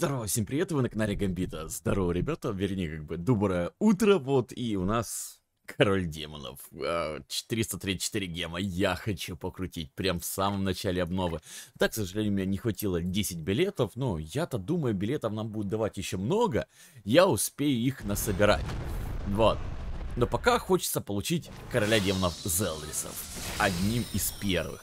Здорово, всем привет, вы на канале Гамбита. Здорово, ребята, вернее, как бы, доброе утро, вот, и у нас Король Демонов, 434 а, гема, я хочу покрутить, прям в самом начале обновы. Так, к сожалению, у меня не хватило 10 билетов, но я-то думаю, билетов нам будет давать еще много, я успею их насобирать. Вот. Но пока хочется получить Короля Демонов Зелрисов, одним из первых.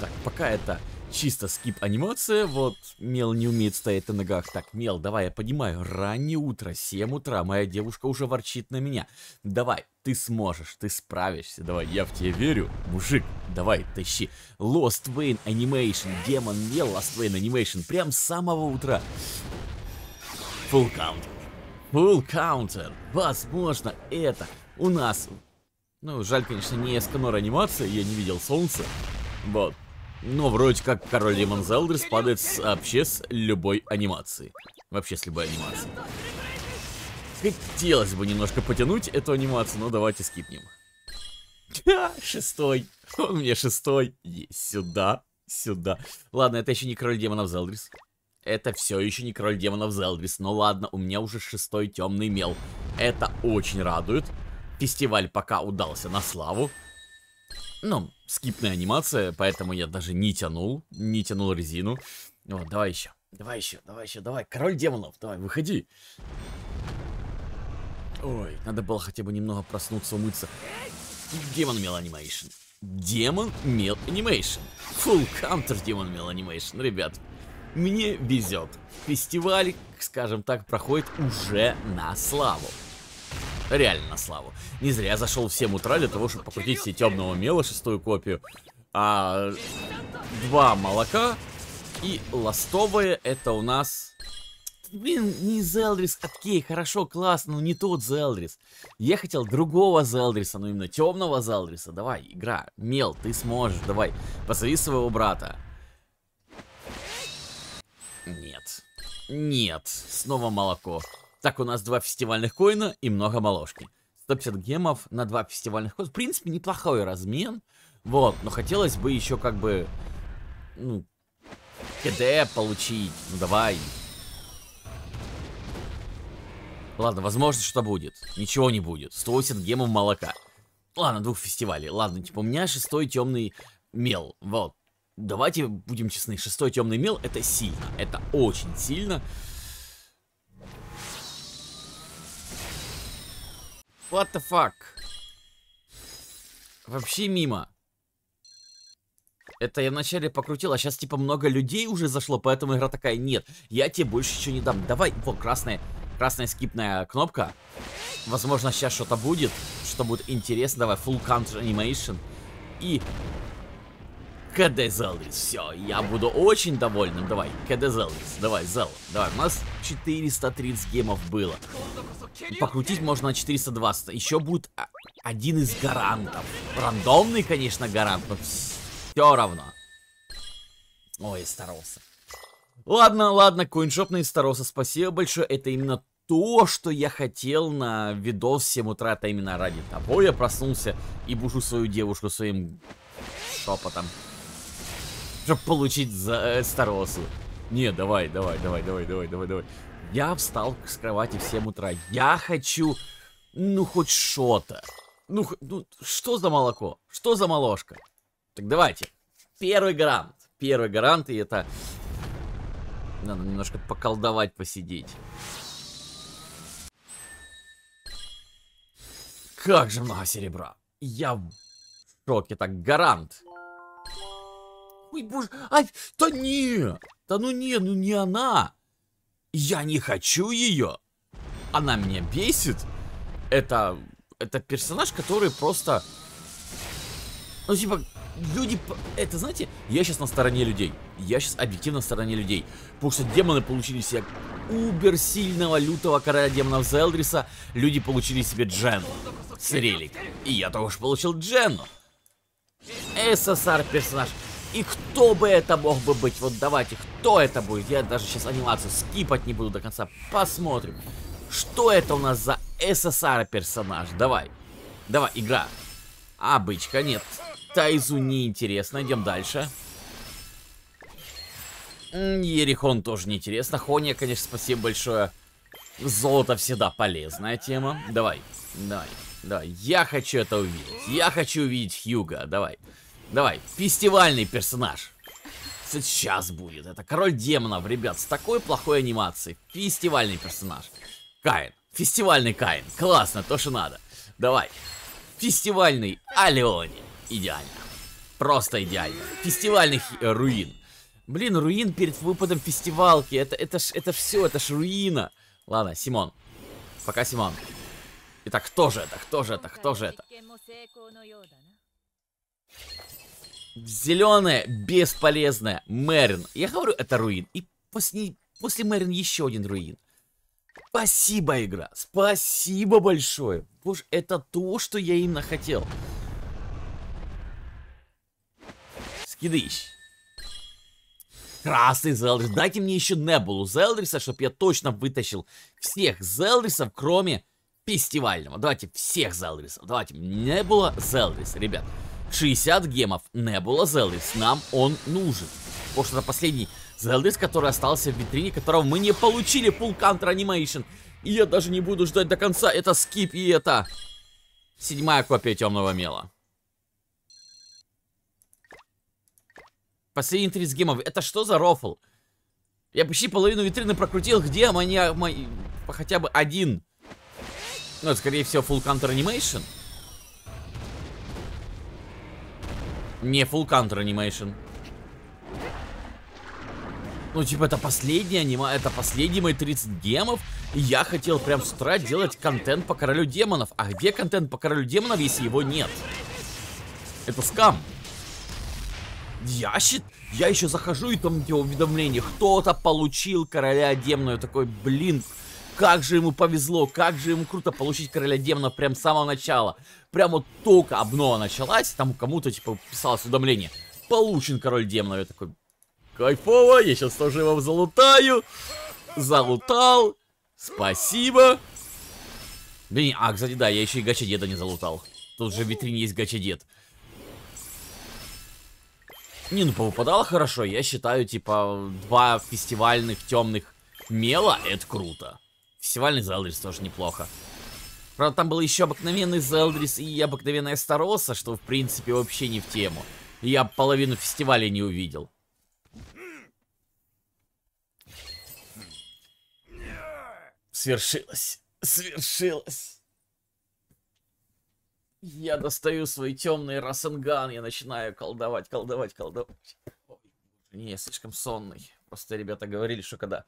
Так, пока это чисто скип анимация, вот Мел не умеет стоять на ногах. Так, Мел, давай, я понимаю, раннее утро, 7 утра, моя девушка уже ворчит на меня. Давай, ты сможешь, ты справишься, давай, я в тебя верю, мужик, давай, тащи. Lost Wayne Animation, демон Мел, Lost Wayne Animation, прям с самого утра. Full counter, full counter, возможно, это у нас... Ну, жаль, конечно, не эсканор анимация, я не видел солнца. Вот, но вроде как король Демон Зелдер падает с, вообще с любой анимации. Вообще с любой анимации. Хотелось бы немножко потянуть эту анимацию, но давайте скипнем. шестой. Он мне шестой. Есть сюда, сюда. Ладно, это еще не король демонов Зелдрис. Это все еще не король демонов Зелдрис. Но ну ладно, у меня уже шестой темный мел. Это очень радует. Фестиваль пока удался на славу ну, скипная анимация, поэтому я даже не тянул, не тянул резину. Вот, давай еще, давай еще, давай еще, давай, король демонов, давай, выходи. Ой, надо было хотя бы немного проснуться, умыться. Демон Мел Анимейшн. Демон Мел Анимейшн. Full Counter Демон Мел Анимейшн, ребят. Мне везет. Фестиваль, скажем так, проходит уже на славу. Реально на славу. Не зря я зашел в 7 утра для того, чтобы покрутить все темного мела, шестую копию. А два молока и ластовые. это у нас... Блин, не Зелдрис, окей, а хорошо, классно, но не тот Зелдрис. Я хотел другого Зелдриса, но именно темного Зелдриса. Давай, игра, мел, ты сможешь, давай, позови своего брата. Нет. Нет, снова молоко. Так, у нас два фестивальных коина и много моложки. 150 гемов на два фестивальных коина. В принципе, неплохой размен. Вот, но хотелось бы еще как бы... Ну, КД получить. Ну, давай. Ладно, возможно, что будет. Ничего не будет. 180 гемов молока. Ладно, двух фестивалей. Ладно, типа, у меня шестой темный мел. Вот. Давайте будем честны. Шестой темный мел это сильно. Это очень сильно. What the fuck? Вообще мимо. Это я вначале покрутил, а сейчас типа много людей уже зашло, поэтому игра такая, нет, я тебе больше ничего не дам. Давай, вот красная, красная скипная кнопка. Возможно, сейчас что-то будет, что будет интересно. Давай, full country animation. И КД Зелрис, все, я буду очень довольным. Давай, КД Зелрис, давай, Зел, давай. У нас 430 гемов было. Покрутить можно на 420. Еще будет а, один из гарантов. Рандомный, конечно, гарант, но все равно. Ой, старался. Ладно, ладно, коиншопный старался, спасибо большое. Это именно то, что я хотел на видос в 7 утра, это именно ради того я проснулся и бужу свою девушку своим шепотом чтобы получить за Старосу. Э, Не, давай, давай, давай, давай, давай, давай, давай. Я встал с кровати в 7 утра. Я хочу, ну, хоть что-то. Ну, ну, что за молоко? Что за молошка? Так давайте. Первый гарант. Первый гарант, и это... Надо немножко поколдовать, посидеть. Как же много серебра. Я в шоке. Так, гарант. Ой, боже, ай, да не, да ну не, ну не она. Я не хочу ее. Она меня бесит. Это, это персонаж, который просто... Ну, типа, люди... Это, знаете, я сейчас на стороне людей. Я сейчас объективно на стороне людей. Потому что демоны получили себе убер сильного лютого короля демонов Зелдриса. Люди получили себе Джену. С релик. И я тоже получил Джену. СССР персонаж. И кто бы это мог бы быть? Вот давайте, кто это будет? Я даже сейчас анимацию скипать не буду до конца. Посмотрим. Что это у нас за СССР персонаж? Давай. Давай, игра. А, бычка, нет. Тайзу неинтересно. Идем дальше. Ерихон тоже неинтересно. Хония, конечно, спасибо большое. Золото всегда полезная тема. Давай, давай, давай. Я хочу это увидеть. Я хочу увидеть Хьюга. Давай. Давай. Давай, фестивальный персонаж. Сейчас будет. Это король демонов, ребят, с такой плохой анимацией. Фестивальный персонаж. Каин. Фестивальный Каин. Классно, то, что надо. Давай. Фестивальный Алеони. Идеально. Просто идеально. Фестивальный э, руин. Блин, руин перед выпадом фестивалки. Это, это, ж, это все, это ж руина. Ладно, Симон. Пока, Симон. Итак, кто же это? Кто же это? Кто же это? Зеленая, бесполезная, Мэрин. Я говорю, это руин. И после, после Мэрин еще один руин. Спасибо, игра. Спасибо большое. Боже, это то, что я именно хотел. Скидыщ. Красный Зелдрис. Дайте мне еще Небулу Зелдриса, чтобы я точно вытащил всех Зелдрисов, кроме фестивального. Давайте всех Зелдрисов. Давайте Небула Зелдрис, ребят. Ребят. 60 гемов. Небула Зелдис. Нам он нужен. Потому что это последний Зелдис, который остался в витрине, которого мы не получили. Full Counter Animation. И я даже не буду ждать до конца. Это скип и это... Седьмая копия Темного Мела. Последний 30 гемов. Это что за рофл? Я почти половину витрины прокрутил. Где мои... мои... Хотя бы один... Ну, это, скорее всего, Full Counter Animation. Не, full counter animation. Ну, типа, это последний анима, это последний мои 30 гемов. И я хотел прям с утра делать контент по королю демонов. А где контент по королю демонов, если его нет? Это скам. Я счит... Я еще захожу, и там где уведомление. Кто-то получил короля демона. Я такой, блин, как же ему повезло, как же ему круто получить короля демонов прям с самого начала. Прямо только обнова началась, там кому-то типа писалось уведомление. Получен король демонов. Я такой, кайфово, я сейчас тоже его залутаю. Залутал. Спасибо. Блин, а, кстати, да, я еще и гача не залутал. Тут же в витрине есть гача Не, ну попадало хорошо. Я считаю, типа, два фестивальных темных мела это круто. Фестивальный Зелдрис тоже неплохо. Правда, там был еще обыкновенный Зелдрис и обыкновенная Староса, что, в принципе, вообще не в тему. я половину фестиваля не увидел. Свершилось. Свершилось. Я достаю свой темный Расенган, я начинаю колдовать, колдовать, колдовать. Ой, не, слишком сонный. Просто ребята говорили, что когда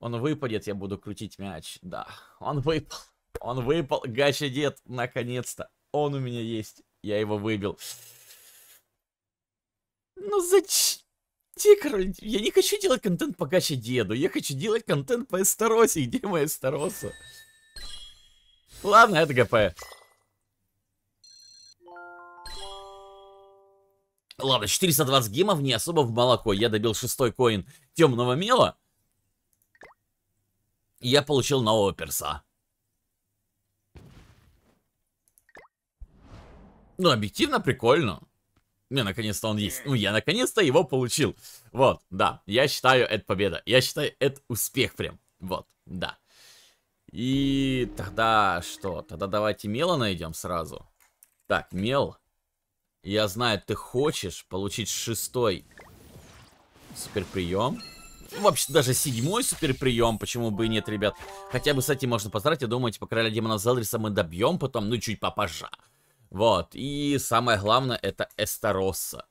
он выпадет, я буду крутить мяч. Да, он выпал. Он выпал. Гача дед, наконец-то. Он у меня есть. Я его выбил. Ну зачем? Король, я не хочу делать контент по Гаче деду. Я хочу делать контент по Эстаросе. Где моя Эстароса? Ладно, это ГП. Ладно, 420 гемов не особо в молоко. Я добил шестой коин темного мела. И я получил нового перса. Ну, объективно прикольно. Мне наконец-то он есть. Ну, я наконец-то его получил. Вот, да. Я считаю, это победа. Я считаю, это успех прям. Вот, да. И тогда что? Тогда давайте мела найдем сразу. Так, мел. Я знаю, ты хочешь получить шестой суперприем. прием. Вообще, даже седьмой супер прием, почему бы и нет, ребят. Хотя бы с этим можно поздравить, я думаю, типа, короля демона Зелриса мы добьем потом, ну, чуть попозже. Вот, и самое главное, это Эстаросса,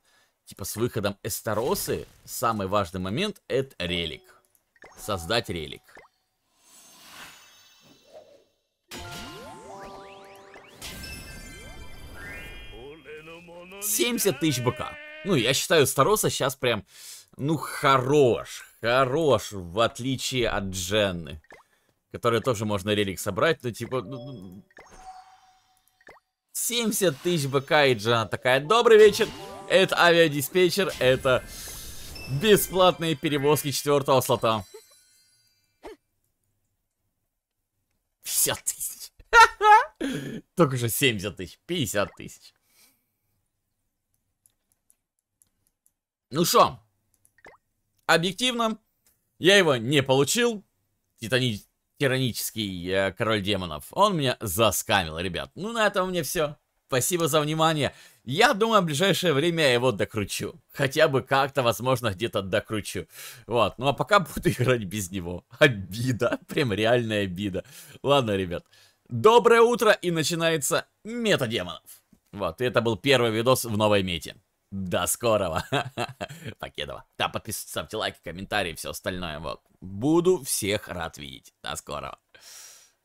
Типа, с выходом Эстаросы, самый важный момент, это релик. Создать релик. Семьдесят тысяч быка. Ну, я считаю, Староса сейчас прям, ну, хорош хорош, в отличие от Дженны. которая тоже можно релик собрать, но типа... 70 ну, ну, ну. тысяч БК и Джана такая, добрый вечер, это авиадиспетчер, это бесплатные перевозки четвертого слота. 50 тысяч. Только же 70 тысяч, 50 тысяч. Ну что, объективно, я его не получил. Титани... Тиранический э, король демонов. Он меня заскамил, ребят. Ну, на этом мне все. Спасибо за внимание. Я думаю, в ближайшее время я его докручу. Хотя бы как-то, возможно, где-то докручу. Вот. Ну, а пока буду играть без него. Обида. Прям реальная обида. Ладно, ребят. Доброе утро, и начинается мета демонов. Вот, и это был первый видос в новой мете. До скорого. Покедова. Да, подписывайтесь, ставьте лайки, комментарии, все остальное. Вот. Буду всех рад видеть. До скорого.